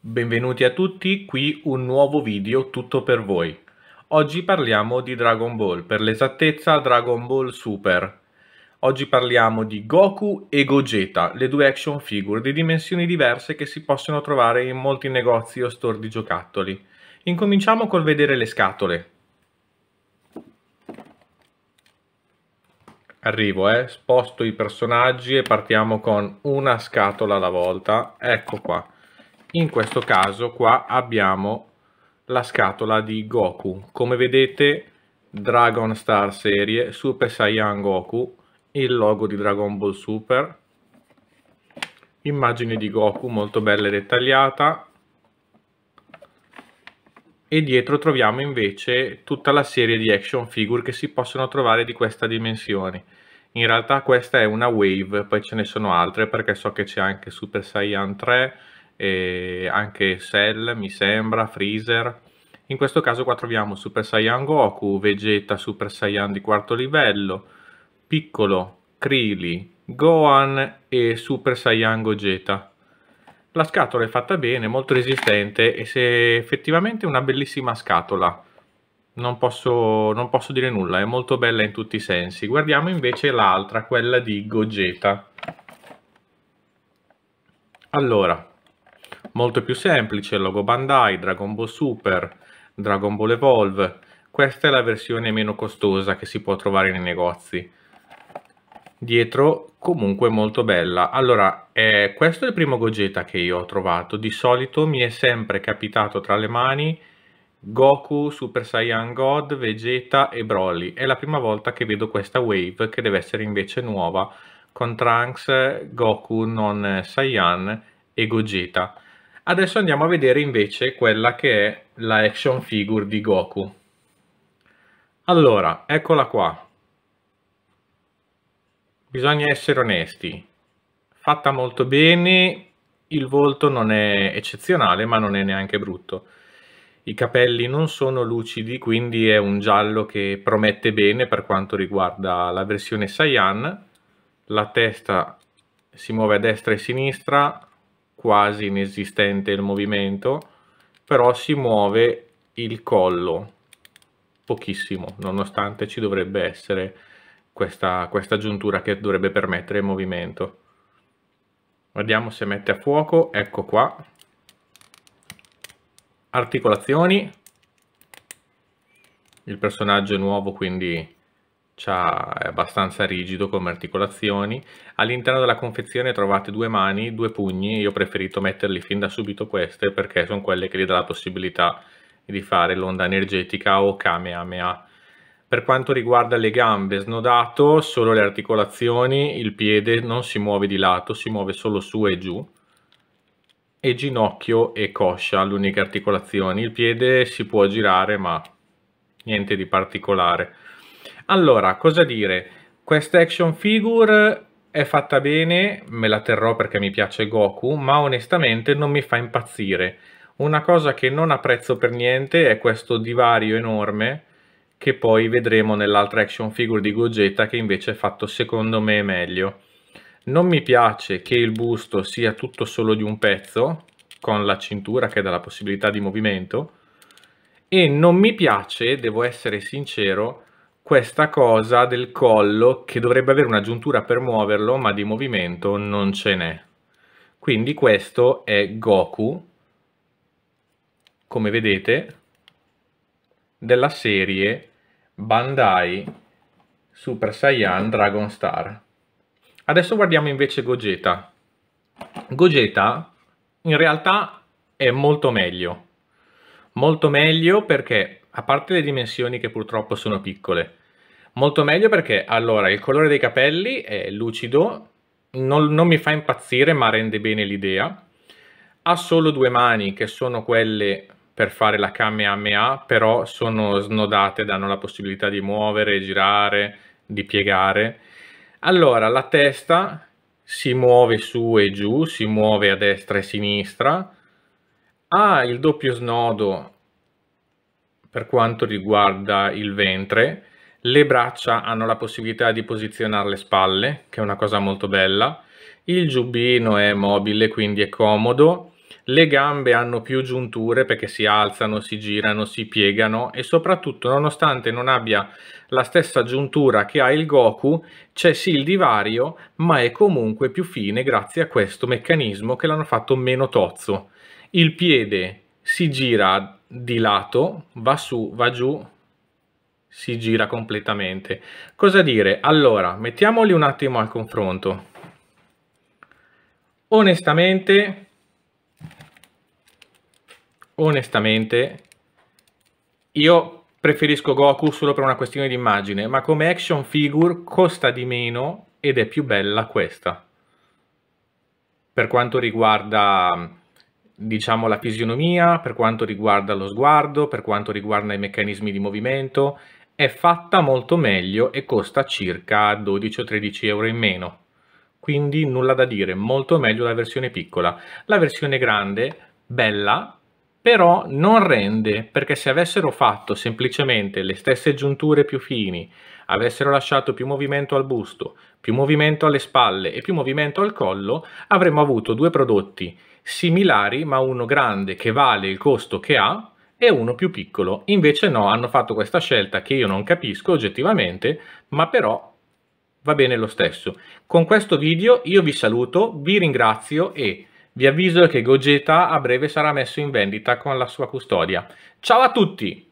Benvenuti a tutti, qui un nuovo video tutto per voi. Oggi parliamo di Dragon Ball, per l'esattezza Dragon Ball Super. Oggi parliamo di Goku e Gogeta, le due action figure di dimensioni diverse che si possono trovare in molti negozi o store di giocattoli. Incominciamo col vedere le scatole. Arrivo, eh. Sposto i personaggi e partiamo con una scatola alla volta. Ecco qua. In questo caso qua abbiamo la scatola di Goku. Come vedete Dragon Star serie, Super Saiyan Goku, il logo di Dragon Ball Super, immagine di Goku molto bella e dettagliata e dietro troviamo invece tutta la serie di action figure che si possono trovare di questa dimensione. In realtà questa è una wave, poi ce ne sono altre perché so che c'è anche Super Saiyan 3, e anche Cell mi sembra, Freezer. In questo caso qua troviamo Super Saiyan Goku, Vegeta Super Saiyan di quarto livello, Piccolo, Krili, Gohan e Super Saiyan Gogeta. La scatola è fatta bene, molto resistente e se effettivamente una bellissima scatola non posso, non posso dire nulla, è molto bella in tutti i sensi. Guardiamo invece l'altra, quella di Gogeta. Allora, molto più semplice, logo Bandai, Dragon Ball Super, Dragon Ball Evolve. Questa è la versione meno costosa che si può trovare nei negozi. Dietro comunque molto bella. Allora, eh, questo è il primo Gogeta che io ho trovato. Di solito mi è sempre capitato tra le mani Goku, Super Saiyan God, Vegeta e Broly. È la prima volta che vedo questa wave che deve essere invece nuova con Trunks, Goku non Saiyan e Gogeta. Adesso andiamo a vedere invece quella che è la action figure di Goku. Allora, eccola qua. Bisogna essere onesti. Fatta molto bene, il volto non è eccezionale ma non è neanche brutto i capelli non sono lucidi, quindi è un giallo che promette bene per quanto riguarda la versione Saiyan. La testa si muove a destra e a sinistra, quasi inesistente il movimento, però si muove il collo, pochissimo, nonostante ci dovrebbe essere questa, questa giuntura che dovrebbe permettere il movimento. Vediamo se mette a fuoco, ecco qua, articolazioni, il personaggio è nuovo quindi è abbastanza rigido come articolazioni, all'interno della confezione trovate due mani, due pugni, io ho preferito metterli fin da subito queste perché sono quelle che gli dà la possibilità di fare l'onda energetica o kamehameha. Per quanto riguarda le gambe, snodato solo le articolazioni, il piede non si muove di lato, si muove solo su e giù, e ginocchio e coscia, l'unica articolazione. Il piede si può girare, ma niente di particolare. Allora, cosa dire? Questa action figure è fatta bene, me la terrò perché mi piace Goku, ma onestamente non mi fa impazzire. Una cosa che non apprezzo per niente è questo divario enorme che poi vedremo nell'altra action figure di Gogeta che invece è fatto secondo me meglio non mi piace che il busto sia tutto solo di un pezzo, con la cintura che dà la possibilità di movimento, e non mi piace, devo essere sincero, questa cosa del collo che dovrebbe avere una giuntura per muoverlo, ma di movimento non ce n'è. Quindi questo è Goku, come vedete, della serie Bandai Super Saiyan Dragon Star. Adesso guardiamo invece Gogeta. Gogeta in realtà è molto meglio. Molto meglio perché, a parte le dimensioni che purtroppo sono piccole, molto meglio perché allora il colore dei capelli è lucido, non, non mi fa impazzire ma rende bene l'idea. Ha solo due mani che sono quelle per fare la Kamehameha, però sono snodate, danno la possibilità di muovere, girare, di piegare allora, la testa si muove su e giù, si muove a destra e a sinistra, ha il doppio snodo per quanto riguarda il ventre, le braccia hanno la possibilità di posizionare le spalle, che è una cosa molto bella, il giubbino è mobile quindi è comodo, le gambe hanno più giunture perché si alzano, si girano, si piegano e soprattutto nonostante non abbia la stessa giuntura che ha il Goku, c'è sì il divario, ma è comunque più fine grazie a questo meccanismo che l'hanno fatto meno tozzo. Il piede si gira di lato, va su, va giù, si gira completamente. Cosa dire? Allora, mettiamoli un attimo al confronto. Onestamente, onestamente, io preferisco Goku solo per una questione di immagine, ma come action figure costa di meno ed è più bella questa. Per quanto riguarda diciamo la fisionomia, per quanto riguarda lo sguardo, per quanto riguarda i meccanismi di movimento, è fatta molto meglio e costa circa 12 o 13 euro in meno. Quindi nulla da dire, molto meglio la versione piccola. La versione grande, bella, però non rende perché se avessero fatto semplicemente le stesse giunture più fini, avessero lasciato più movimento al busto, più movimento alle spalle e più movimento al collo, avremmo avuto due prodotti similari ma uno grande che vale il costo che ha e uno più piccolo. Invece no, hanno fatto questa scelta che io non capisco oggettivamente, ma però va bene lo stesso. Con questo video io vi saluto, vi ringrazio e vi avviso che Gogeta a breve sarà messo in vendita con la sua custodia. Ciao a tutti!